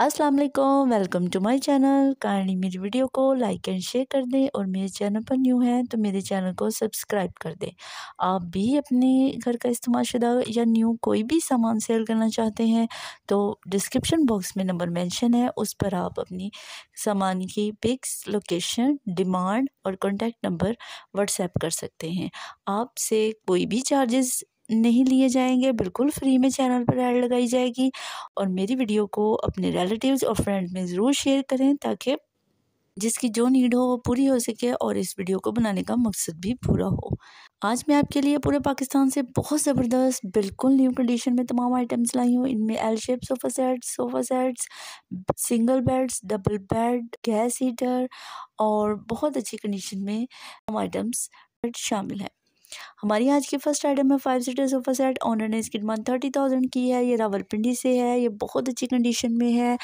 अस्सलाम वालेकुम welcome to my channel कहानी मेरी वीडियो को लाइक एंड शेयर कर दें और मेरे चैनल पर न्यू हैं तो मेरे चैनल को सब्सक्राइब कर दें आप भी अपने घर का इस्तेमाल शुदा या न्यू कोई भी सामान सेल करना चाहते हैं तो डिस्क्रिप्शन बॉक्स में नंबर मेंशन है उस पर आप अपनी सामान की पिक्स लोकेशन डिमांड और कॉन्टैक्ट नंबर व्हाट्सएप कर सकते हैं आपसे कोई भी चार्जेस नहीं लिए जाएंगे बिल्कुल फ्री में चैनल पर ऐड लगाई जाएगी और मेरी वीडियो को अपने रिलेटिव्स और फ्रेंड में ज़रूर शेयर करें ताकि जिसकी जो नीड हो वो पूरी हो सके और इस वीडियो को बनाने का मकसद भी पूरा हो आज मैं आपके लिए पूरे पाकिस्तान से बहुत ज़बरदस्त बिल्कुल न्यू कंडीशन में तमाम आइटम्स लाई हूँ इनमें L shape sofa sets sofa sets single beds double bed gas heater और बहुत अच्छी कंडीशन में तमाम आइटम्स शामिल हैं हमारी आज की फर्स्ट आइटम है five seater sofa set owner ने इसकी डिमांड थर्टी थाउजेंड की है ये रावलपिंडी से है ये बहुत अच्छी कंडीशन में है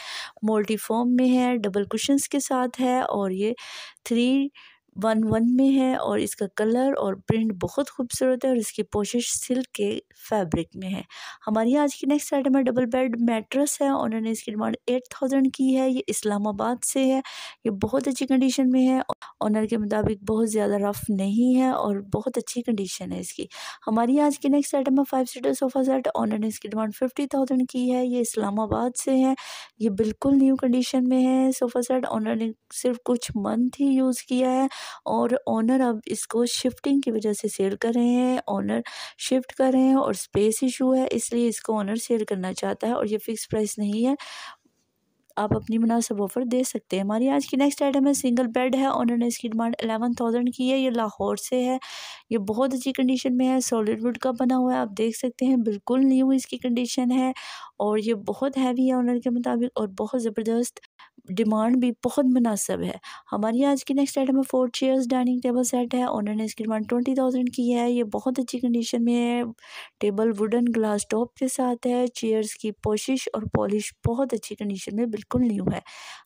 मोल्टी फॉर्म में है डबल कुशंस के साथ है और ये थ्री वन वन में है और इसका कलर और प्रिंट बहुत खूबसूरत है और इसकी पोशिश सिल्क के फैब्रिक में है हमारी आज की नेक्स्ट आइटम है डबल बेड मेट्रस है उन्होंने इसकी डिमांड एट थाउजेंड की है ये इस्लामाबाद से है ये बहुत अच्छी कंडीशन में है ऑनर के मुताबिक बहुत ज़्यादा रफ नहीं है और बहुत अच्छी कंडीशन है इसकी हमारी आज की नेक्स्ट आइटम है five seater sofa set owner ने इसकी डिमांड फिफ्टी थाउजेंड की है ये इस्लामाबाद से है ये बिल्कुल न्यू कंडीशन में है सोफ़ा सेट ऑनर ने सिर्फ कुछ मंथ ही यूज़ किया है और ओनर अब इसको शिफ्टिंग की वजह से सेल कर रहे हैं ओनर शिफ्ट कर रहे हैं और स्पेस इशू है इसलिए इसको ओनर सेल करना चाहता है और ये फिक्स प्राइस नहीं है आप अपनी मुनासिब ऑफ़र दे सकते हैं हमारी आज की नेक्स्ट आइटम है सिंगल बेड है ऑनर ने इसकी डिमांड एलेवन थाउजेंड की है ये लाहौर से है ये बहुत अच्छी कंडीशन में है सॉलिड वुड का बना हुआ है आप देख सकते हैं बिल्कुल न्यू इसकी कंडीशन है और ये बहुत हैवी है ऑनर के मुताबिक और बहुत ज़बरदस्त डिमांड भी बहुत मुनासब है हमारी आज की नेक्स्ट आइटम है four chairs dining table set है उन्होंने इसकी डिमांड ट्वेंटी थाउजेंड की है ये बहुत अच्छी कंडीशन में है टेबल वुडन ग्लास टॉप के साथ है चेयर्स की पोशिश और पॉलिश बहुत अच्छी कंडीशन में बिल्कुल न्यू है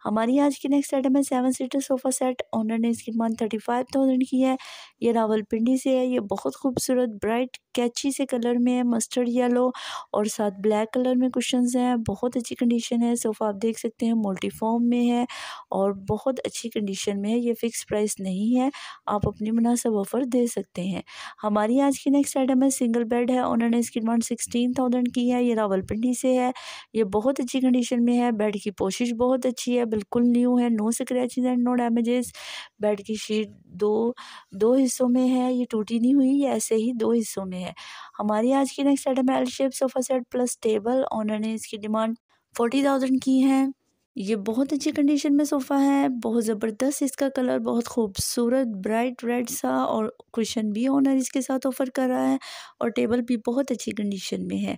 हमारी आज की नेक्स्ट आइटम है seven seater sofa set owner ने इसकी डिमांड थर्टी फाइव थाउजेंड की है ये रावलपिंडी से है ये बहुत खूबसूरत ब्राइट कैची से कलर में है मस्टर्ड येलो और साथ ब्लैक कलर में क्वेश्चन हैं बहुत अच्छी कंडीशन है सोफ़ा आप देख सकते हैं मल्टीफॉर्म में है और बहुत अच्छी कंडीशन में है ये फ़िक्स प्राइस नहीं है आप अपनी मुनासब ऑफ़र दे सकते हैं हमारी आज की नेक्स्ट आइटम है सिंगल बेड है उन्होंने इसकी डिमांड सिक्सटीन थाउजेंड की है ये रावलपिंडी से है ये बहुत अच्छी कंडीशन में है बेड की पोशिश बहुत अच्छी है बिल्कुल न्यू है no scratches and no damages bed की शीट दो दो हिस्सों में है ये टूटी नहीं हुई ये ऐसे ही दो हिस्सों में हुए हैं हमारी आज की नेक्स्ट आइटम है L shape sofa set plus table owner ने इसकी डिमांड फोर्टी थाउजेंड की है ये बहुत अच्छी कंडीशन में सोफ़ा है बहुत ज़बरदस्त इसका कलर बहुत खूबसूरत ब्राइट रेड सा और कुशन भी ऑनर इसके साथ ऑफ़र कर रहा है और टेबल भी बहुत अच्छी कंडीशन में है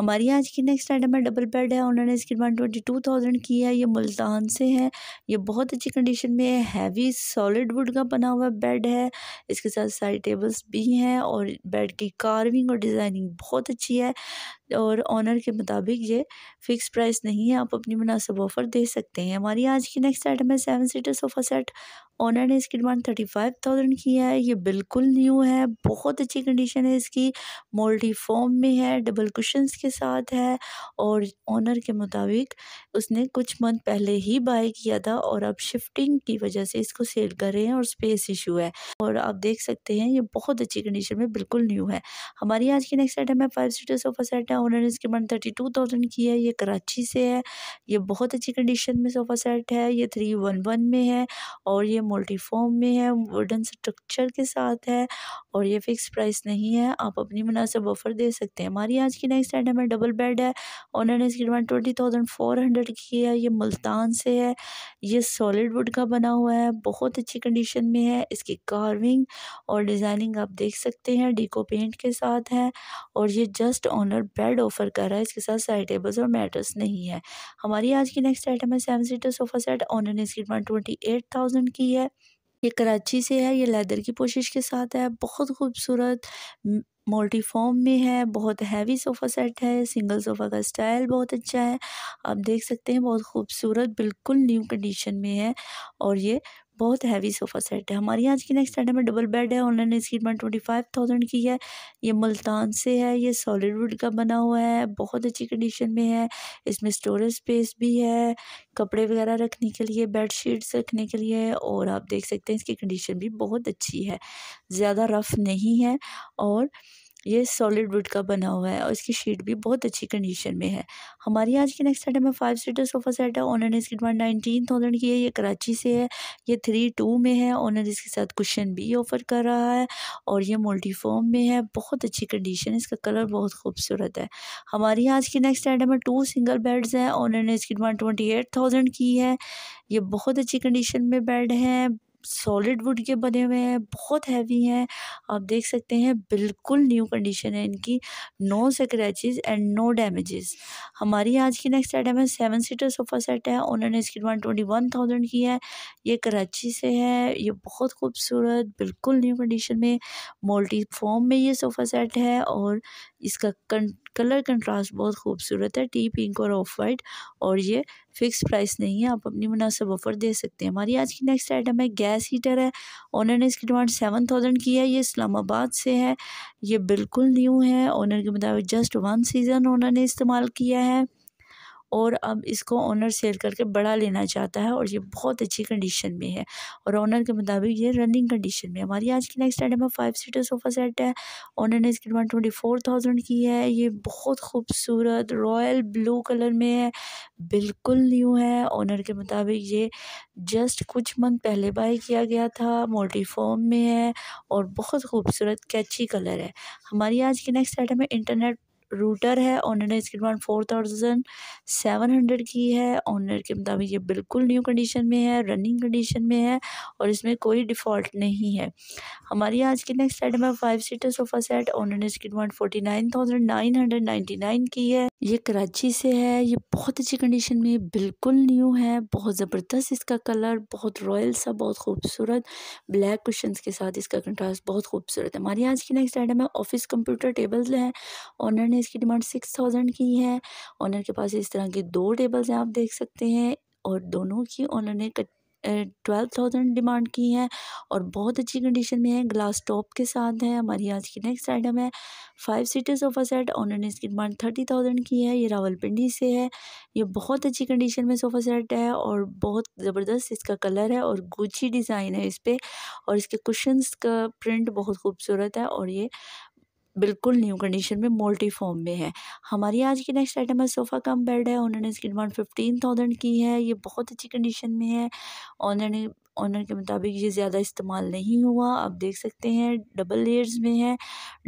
हमारी आज की नेक्स्ट आइटम है डबल बेड है उन्होंने इसकी डिमांड ट्वेंटी टू थाउजेंड की है ये मुल्तान से है ये बहुत अच्छी कंडीशन में है हैवी सॉलिड वुड का बना हुआ बेड है इसके साथ साइड टेबल्स भी हैं और बेड की कार्विंग और डिज़ाइनिंग बहुत अच्छी है और ऑनर के मुताबिक ये फ़िक्स प्राइस नहीं है आप अपनी मुनासिब ऑफ़र दे सकते हैं हमारी आज की नेक्स्ट आइटम है seven seater sofa set owner ने इसकी डिमांड थर्टी फाइव थाउजेंड की है ये बिल्कुल न्यू है बहुत अच्छी कंडीशन है इसकी मोल्टी फॉर्म में है डबल कुशंस के साथ है और ऑनर के मुताबिक उसने कुछ मंथ पहले ही बाय किया था और अब शिफ्टिंग की वजह से इसको सेल कर रहे हैं और स्पेस इशू है और आप देख सकते हैं ये बहुत अच्छी कंडीशन में बिल्कुल न्यू है हमारी आज की नेक्स्ट आइटम है फाइव सीटर सोफ़ा सेट है उन्होंने इसकी वन थर्टी टू थाउजेंड की है ये कराची से है ये बहुत अच्छी कंडीशन में सोफ़ा सेट है ये थ्री वन वन में है और ये मल्टीफॉर्म में है वुडन स्ट्रक्चर के साथ है और ये फ़िक्स प्राइस नहीं है आप अपनी मुनासिब ऑफ़र दे सकते हैं हमारी आज की नेक्स्ट आइटम है डबल बेड है उन्होंने इसकी demand twenty thousand four hundred की है ये मुल्तान से है ये सॉलिड वुड का बना हुआ है बहुत अच्छी कंडीशन में है इसकी कार्विंग और डिज़ाइनिंग आप देख सकते हैं डीको पेंट के साथ है और ये just owner bed bed offer कर रहा है इसके साथ साइड टेबल्स और मैटर्स नहीं है हमारी आज की नेक्स्ट आइटम है seven seater sofa set online इसकी डिमांड ट्वेंटी एट थाउजेंड की है ये कराची से है ये लेदर की पोशिश के साथ है बहुत खूबसूरत मल्टीफॉर्म में है बहुत हैवी सोफ़ा सेट है सिंगल सोफ़ा का स्टाइल बहुत अच्छा है आप देख सकते हैं बहुत खूबसूरत बिल्कुल न्यू कंडीशन में है और ये बहुत हैवी सोफ़ा सेट है हमारे यहाँ आज की नेक्स्ट आइटम में डबल बेड है ऑनलाइन इसकी डिमांड ट्वेंटी फाइव थाउजेंड की है ये मुल्तान से है ये सॉलिड वुड का बना हुआ है बहुत अच्छी कंडीशन में है इसमें स्टोरेज स्पेस भी है कपड़े वगैरह रखने के लिए बेड शीट्स रखने के लिए और आप देख सकते हैं इसकी कंडीशन भी बहुत अच्छी है ज़्यादा रफ़ नहीं है और ये सॉलिड वुड का बना हुआ है और इसकी शीट भी बहुत अच्छी कंडीशन में है हमारी आज की नेक्स्ट आइटम है फाइव सीटर सोफा सेट है ऑनर ने इसकी डिमांड नाइनटीन थाउजेंड की है ये कराची से है ये थ्री टू में है ऑनर इसके साथ कुशन भी ऑफर कर रहा है और ये मल्टीफॉर्म में है बहुत अच्छी कंडीशन है इसका कलर बहुत खूबसूरत है हमारी आज की नेक्स्ट आइटम है टू सिंगल बेड्स हैं ऑनर ने इसकी डिमांड ट्वेंटी एट थाउजेंड की है ये बहुत अच्छी कंडीशन में बेड हैं सॉलिड वुड के बने हुए हैं बहुत हैवी हैं आप देख सकते हैं बिल्कुल न्यू कंडीशन है इनकी no scratches and no damages हमारी आज की नेक्स्ट आइटम है सेवन सीटर सोफ़ा सेट है उन्होंने इसकी डिमांड ट्वेंटी वन थाउजेंड की है ये कराची से है ये बहुत खूबसूरत बिल्कुल न्यू कंडीशन में मोल्टी फॉर्म में ये सोफ़ा सेट है और इसका कं कलर कंट्रास्ट बहुत खूबसूरत है टी पिंक और ऑफ वाइट और ये फिक्स प्राइस नहीं है आप अपनी मुनासिब ऑफ़र दे सकते हैं हमारी आज की नेक्स्ट आइटम है गैस हीटर है ऑनर ने इसकी डिमांड सेवन थाउजेंड की है ये इस्लामाबाद से है ये बिल्कुल न्यू है ऑनर के मुताबिक जस्ट वन सीज़न ऑनर ने इस्तेमाल किया है और अब इसको ऑनर सेल करके बड़ा लेना चाहता है और ये बहुत अच्छी कंडीशन में है और ऑनर के मुताबिक ये रनिंग कंडीशन में हमारी आज की नेक्स्ट आइटम है फाइव सीटर सोफ़ा सेट है ऑनर ने इसकी डिमांड ट्वेंटी फोर थाउजेंड की है ये बहुत खूबसूरत रॉयल ब्लू कलर में है बिल्कुल न्यू है ऑनर के मुताबिक ये जस्ट कुछ मंथ पहले बाई किया गया था मोल्टीफॉर्म में है और बहुत खूबसूरत कैची कलर है हमारी आज की नेक्स्ट आइटम है इंटरनेट रूटर है ने इसकी demand four thousand seven hundred की है ऑनर के मुताबिक ये बिल्कुल न्यू कंडीशन में है रनिंग कंडीशन में है और इसमें कोई डिफ़ॉल्ट नहीं है हमारी आज की नेक्स्ट आइटम है फाइव सीटर सोफ़ा सेट ने इसकी demand forty nine thousand nine hundred ninety nine की है ये कराची से है ये बहुत अच्छी कंडीशन में बिल्कुल न्यू है बहुत ज़बरदस्त इसका कलर बहुत रॉयल सा बहुत खूबसूरत ब्लैक कुशन के साथ इसका कंट्रास्ट बहुत खूबसूरत है हमारी आज की नेक्स्ट आइटम है ऑफिस कंप्यूटर टेबल्स हैं ऑनर ने इसकी डिमांड सिक्स थाउजेंड की है ऑनर के पास इस तरह की दो टेबल्स हैं आप देख सकते हैं और दोनों की ऑनर ने ट्वेल्व थाउजेंड डिमांड की है और बहुत अच्छी कंडीशन में है ग्लास टॉप के साथ है हमारी आज की नेक्स्ट आइटम है five seater sofa set owner ने इसकी डिमांड थर्टी थाउजेंड की है ये रावलपिंडी से है ये बहुत अच्छी कंडीशन में सोफ़ा सेट है और बहुत ज़बरदस्त इसका कलर है और गुच्छी डिज़ाइन है इस पर और इसके कुशंस का प्रिंट बहुत खूबसूरत है और ये बिल्कुल न्यू कंडीशन में मोल्टी फॉर्म में है हमारी आज की नेक्स्ट आइटम है सोफ़ा कम बेड है उन्होंने इसकी डिमांड फिफ्टीन थाउजेंड की है ये बहुत अच्छी कंडीशन में है उन्होंने ऑनर के मुताबिक ये ज़्यादा इस्तेमाल नहीं हुआ आप देख सकते हैं डबल लेयर्स में है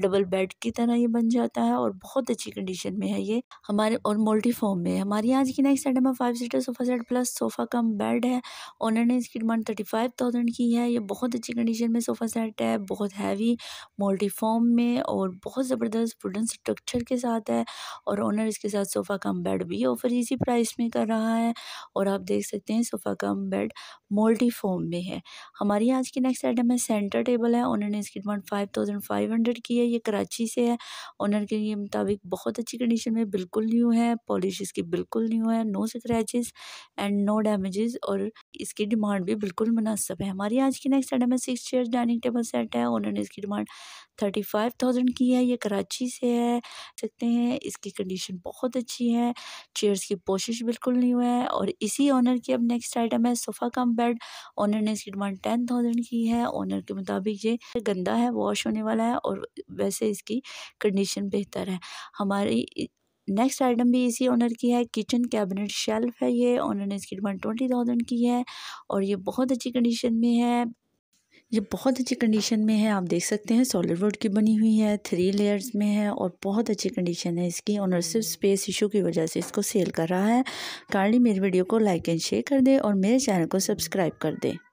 डबल बेड की तरह ये बन जाता है और बहुत अच्छी कंडीशन में है ये हमारे और मोल्टी फॉर्म में हमारे यहाँ आज की नेक्स्ट आइटम है five seater sofa set plus sofa cum bed है ऑनर ने इसकी डिमांड थर्टी फाइव थाउजेंड की है ये बहुत अच्छी कंडीशन में सोफ़ा सेट है बहुत हैवी मोल्टी फॉर्म में और बहुत ज़बरदस्त वुडन स्ट्रक्चर के साथ है और ऑनर इसके साथ सोफ़ा कम बेड भी ऑफर इसी प्राइस में कर रहा है और आप देख सकते हैं sofa cum bed multi form में है हमारी आज की नेक्स्ट आइटम है सेंटर टेबल है उन्होंने इसकी demand five thousand five hundred की है ये कराची से है ऑनर के मुताबिक बहुत अच्छी कंडीशन में बिल्कुल न्यू है पॉलिश इसकी बिल्कुल न्यू है no scratch and no damages और इसकी डिमांड भी बिल्कुल मुनासब है हमारी आज की नेक्स्ट आइटम है six chair dining table set है उन्होंने ने इसकी डिमांड थर्टी फाइव थाउजेंड की है ये कराची से है सकते हैं इसकी कंडीशन बहुत अच्छी है चेयर्स की पोशिश बिल्कुल नहीं हुआ है और इसी ऑनर की अब नेक्स्ट आइटम है सोफ़ा कम बेड ऑनर ने इसकी डिमांड टेन थाउजेंड की है ऑनर के मुताबिक ये गंदा है वॉश होने वाला है और वैसे इसकी कंडीशन बेहतर है हमारी नेक्स्ट आइटम भी इसी ऑनर की है किचन कैबिनेट शेल्फ है ये ऑनर ने इसकी डिमांड ट्वेंटी थाउजेंड की है और ये बहुत अच्छी कंडीशन में है ये बहुत अच्छी कंडीशन में है आप देख सकते हैं सॉलिड वुड की बनी हुई है थ्री लेयर्स में है और बहुत अच्छी कंडीशन है इसकी ऑनर सिर्फ स्पेस इशू की वजह से इसको सेल कर रहा है कार्ली मेरी वीडियो को लाइक एंड शेयर कर दे और मेरे चैनल को सब्सक्राइब कर दें